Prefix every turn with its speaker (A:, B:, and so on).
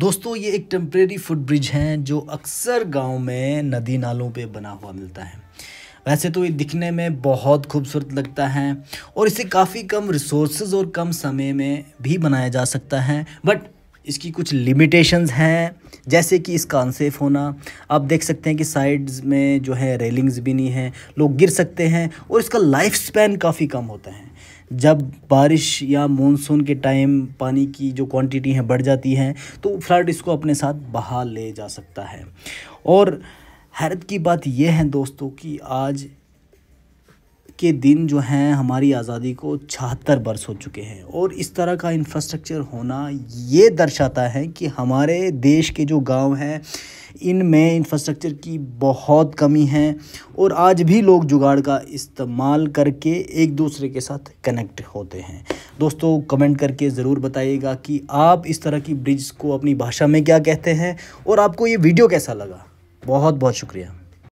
A: दोस्तों ये एक टेम्प्रेरी फुट ब्रिज जो अक्सर गांव में नदी नालों पे बना हुआ मिलता है वैसे तो ये दिखने में बहुत खूबसूरत लगता है और इसे काफ़ी कम रिसोर्सेज और कम समय में भी बनाया जा सकता है बट इसकी कुछ लिमिटेशंस हैं जैसे कि इसका अनसेफ़ होना आप देख सकते हैं कि साइड्स में जो है रेलिंग्स भी नहीं हैं लोग गिर सकते हैं और इसका लाइफ स्पैन काफ़ी कम होता है जब बारिश या मॉनसून के टाइम पानी की जो क्वांटिटी है बढ़ जाती है तो फ्लड इसको अपने साथ बहा ले जा सकता है और हैरत की बात यह है दोस्तों कि आज के दिन जो हैं हमारी आज़ादी को छहत्तर वर्ष हो चुके हैं और इस तरह का इंफ्रास्ट्रक्चर होना ये दर्शाता है कि हमारे देश के जो गांव हैं इनमें इंफ्रास्ट्रक्चर की बहुत कमी है और आज भी लोग जुगाड़ का इस्तेमाल करके एक दूसरे के साथ कनेक्ट होते हैं दोस्तों कमेंट करके ज़रूर बताइएगा कि आप इस तरह की ब्रिज को अपनी भाषा में क्या कहते हैं और आपको ये वीडियो कैसा लगा बहुत बहुत शुक्रिया